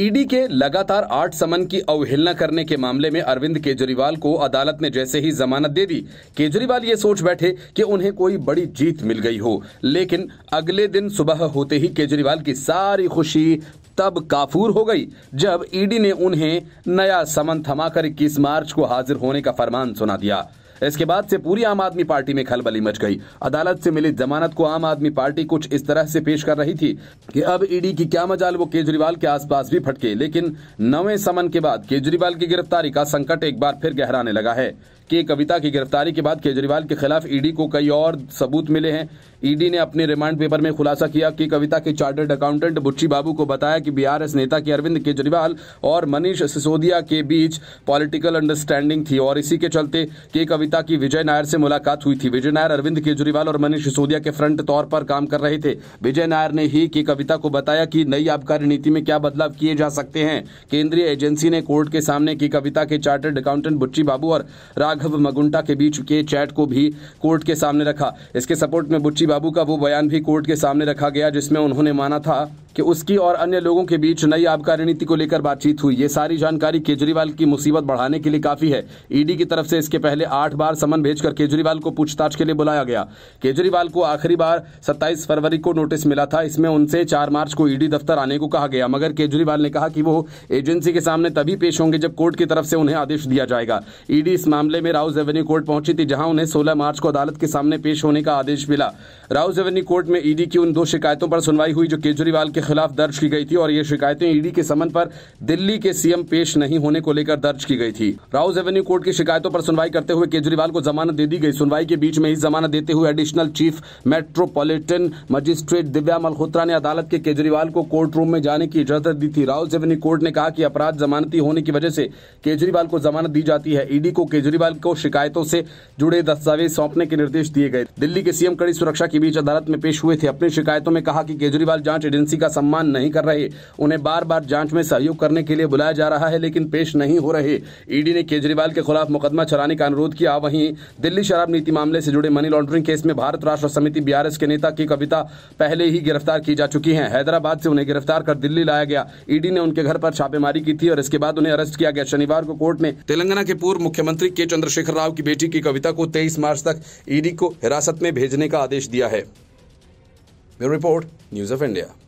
ED के लगातार आठ समन की अवहेलना करने के मामले में अरविंद केजरीवाल को अदालत ने जैसे ही जमानत दे दी केजरीवाल ये सोच बैठे कि उन्हें कोई बड़ी जीत मिल गई हो लेकिन अगले दिन सुबह होते ही केजरीवाल की सारी खुशी तब काफूर हो गई जब ईडी ने उन्हें नया समन थमाकर इक्कीस मार्च को हाजिर होने का फरमान सुना दिया इसके बाद से पूरी आम आदमी पार्टी में खलबली मच गई अदालत से मिली जमानत को आम आदमी पार्टी कुछ इस तरह से पेश कर रही थी कि अब ईडी की क्या मजाल वो केजरीवाल के आसपास भी फटके लेकिन नवे समन के बाद केजरीवाल की गिरफ्तारी का संकट एक बार फिर गहराने लगा है के कविता की गिरफ्तारी के बाद केजरीवाल के खिलाफ ईडी को कई और सबूत मिले हैं ईडी ने अपने रिमांड पेपर में खुलासा किया कि कविता के चार्टर्ड अकाउंटेंट बुच्ची बाबू को बताया कि बीआरएस नेता के अरविंद केजरीवाल और मनीष सिसोदिया के बीच पॉलिटिकल अंडरस्टैंडिंग थी और इसी के चलते के कविता की विजय नायर से मुलाकात हुई थी विजय नायर अरविंद केजरीवाल और मनीष सिसोदिया के फ्रंट तौर पर काम कर रहे थे विजय नायर ने ही के कविता को बताया कि नई आबकारी नीति में क्या बदलाव किए जा सकते हैं केंद्रीय एजेंसी ने कोर्ट के सामने की कविता के चार्टर्ड अकाउंटेंट बुच्ची बाबू और राघव मगुंटा के बीच के चैट को भी कोर्ट के सामने रखा इसके सपोर्ट में बुच्ची बाबू का वो बयान भी कोर्ट के सामने रखा गया जिसमें उन्होंने माना था कि उसकी और अन्य लोगों के बीच नई आबकारी नीति को लेकर बातचीत हुई ये सारी जानकारी केजरीवाल की मुसीबत बढ़ाने के लिए काफी है ईडी की तरफ से इसके पहले आठ बार समन भेजकर केजरीवाल को पूछताछ के लिए बुलाया गया केजरीवाल को आखिरी बार 27 फरवरी को नोटिस मिला था इसमें उनसे 4 मार्च को ईडी दफ्तर आने को कहा गया मगर केजरीवाल ने कहा कि वो एजेंसी के सामने तभी पेश होंगे जब कोर्ट की तरफ से उन्हें आदेश दिया जाएगा ईडी इस मामले में राउस एवेन्यू कोर्ट पहुंची थी जहां उन्हें सोलह मार्च को अदालत के सामने पेश होने का आदेश मिला राउज एवेन्यू कोर्ट में ईडी की उन दो शिकायतों पर सुनवाई हुई जो केजरीवाल के खिलाफ दर्ज की गई थी और ये शिकायतें ईडी के समन पर दिल्ली के सीएम पेश नहीं होने को लेकर दर्ज की गई थी राउज एवेन्यू कोर्ट की शिकायतों पर सुनवाई करते हुए केजरीवाल को जमानत दे दी गई सुनवाई के बीच में ही जमानत देते हुए additional chief metropolitan magistrate Divya Malhotra ने अदालत के केजरीवाल को कोर्ट रूम में जाने की इजाजत दी थी राउज एवेन्यू कोर्ट ने कहा कि अपराध जमानती होने की वजह से केजरीवाल को जमानत दी जाती है ईडी को केजरीवाल को शिकायतों से जुड़े दस्तावेज सौंपने के निर्देश दिए गए दिल्ली के सीएम कड़ी सुरक्षा की के बीच अदालत में पेश हुए थे अपनी शिकायतों में कहा कि केजरीवाल जांच एजेंसी का सम्मान नहीं कर रहे उन्हें बार बार जांच में सहयोग करने के लिए बुलाया जा रहा है लेकिन पेश नहीं हो रहे ईडी ने केजरीवाल के खिलाफ मुकदमा चलाने का अनुरोध किया वहीं दिल्ली शराब नीति मामले से जुड़े मनी लॉन्ड्रिंग केस में भारत राष्ट्र समिति बीआरएस के नेता की कविता पहले ही गिरफ्तार की जा चुकी है हैदराबाद से उन्हें गिरफ्तार कर दिल्ली लाया गया ईडी ने उनके घर पर छापेमारी की थी और इसके बाद उन्हें अरेस्ट किया गया शनिवार को कोर्ट ने तेलंगाना के पूर्व मुख्यमंत्री के चंद्रशेखर राव की बेटी की कविता को तेईस मार्च तक ईडी को हिरासत में भेजने का आदेश दिया है bureau report news of India